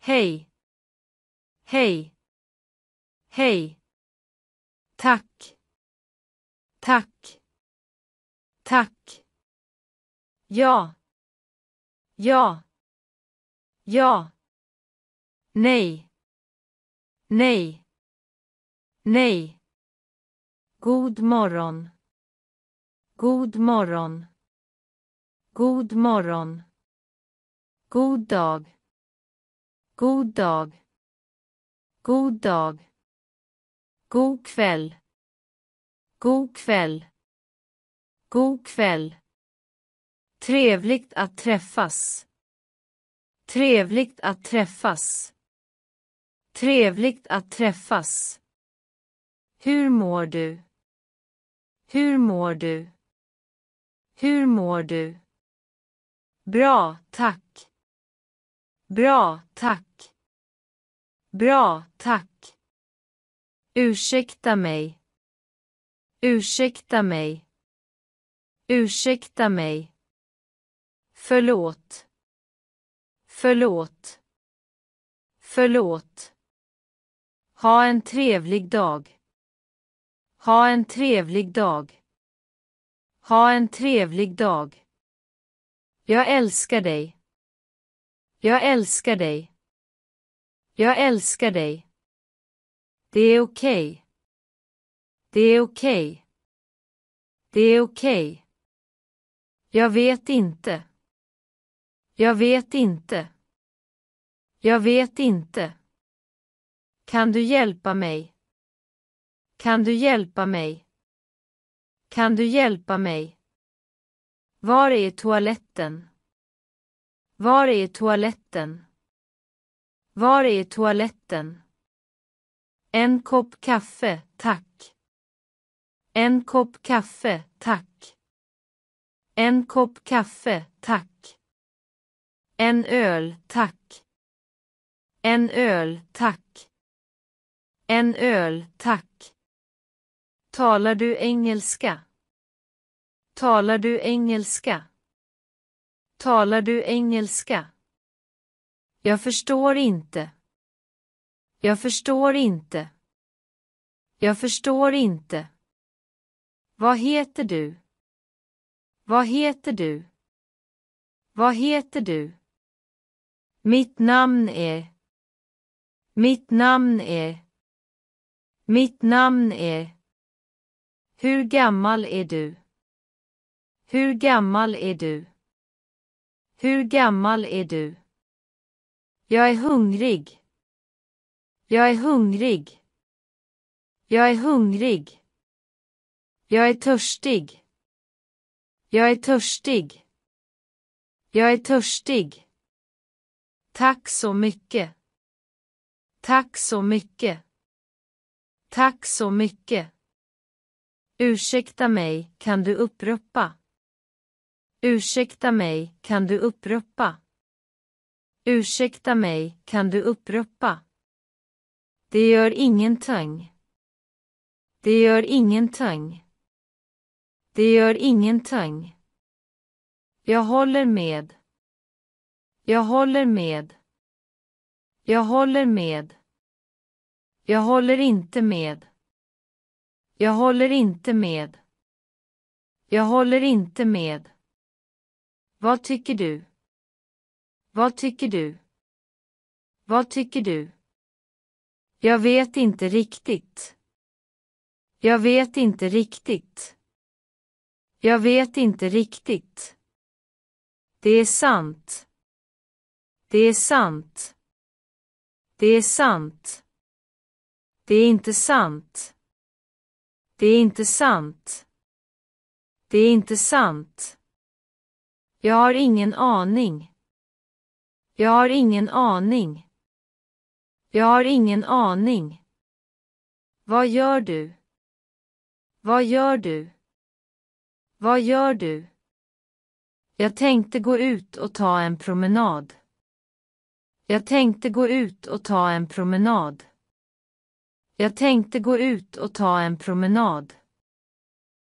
Hej. Hej. Hej. Tack. Tack. Tack. Ja. Ja. Ja. Nej. Nej. Nej. God morgon. God morgon. God morgon. God dag. God dag. God dag. God kväll. God kväll. God kväll. Trevligt att träffas. Trevligt att träffas. Trevligt att träffas. Hur mår du? Hur mår du? Hur mår du? Bra, tack. Bra, tack. Bra, tack. Ursäkta mig. Ursäkta mig. Ursäkta mig. Förlåt. Förlåt. Förlåt. Ha en trevlig dag. Ha en trevlig dag. Ha en trevlig dag. Jag älskar dig. Jag älskar dig. Jag älskar dig. Det är okej. Det är okej. Det är okej. Jag vet inte. Jag vet inte. Jag vet inte. Kan du hjälpa mig? Kan du hjälpa mig? Kan du hjälpa mig? Var är toaletten? Var är toaletten? Var är toaletten? En kopp kaffe, tack. En kopp kaffe, tack. En kopp kaffe, tack. En öl, tack. En öl, tack. En öl, tack. Talar du engelska? Talar du engelska? Talar du engelska? Jag förstår inte. Jag förstår inte. Jag förstår inte. Vad heter du? Vad heter du? Vad heter du? Mitt namn är. Mitt namn är. Mitt namn är. Hur gammal är du? Hur gammal är du? Hur gammal är du? Jag är hungrig. Jag är hungrig. Jag är hungrig. Jag är törstig. Jag är törstig. Jag är törstig. Tack så mycket. Tack så mycket. Tack så mycket. Ursäkta mig, kan du upprepa? Ursäkta mig, kan du upprepa? Ursäkta mig, kan du upprepa? Det gör ingenting. Det gör ingenting. Det gör ingenting. Jag håller med. Jag håller med. Jag håller med. Jag håller inte med. Jag håller inte med. Jag håller inte med. Vad tycker du? Vad tycker du? Vad tycker du? Jag vet inte riktigt. Jag vet inte riktigt. Jag vet inte riktigt. Det är sant. Det är sant. Det är sant. Det är inte sant. Det är inte sant. Det är inte sant. Jag har ingen aning. Jag har ingen aning. Jag har ingen aning. Vad gör du? Vad gör du? Vad gör du? Jag tänkte gå ut och ta en promenad. Jag tänkte gå ut och ta en promenad. Jag tänkte gå ut och ta en promenad.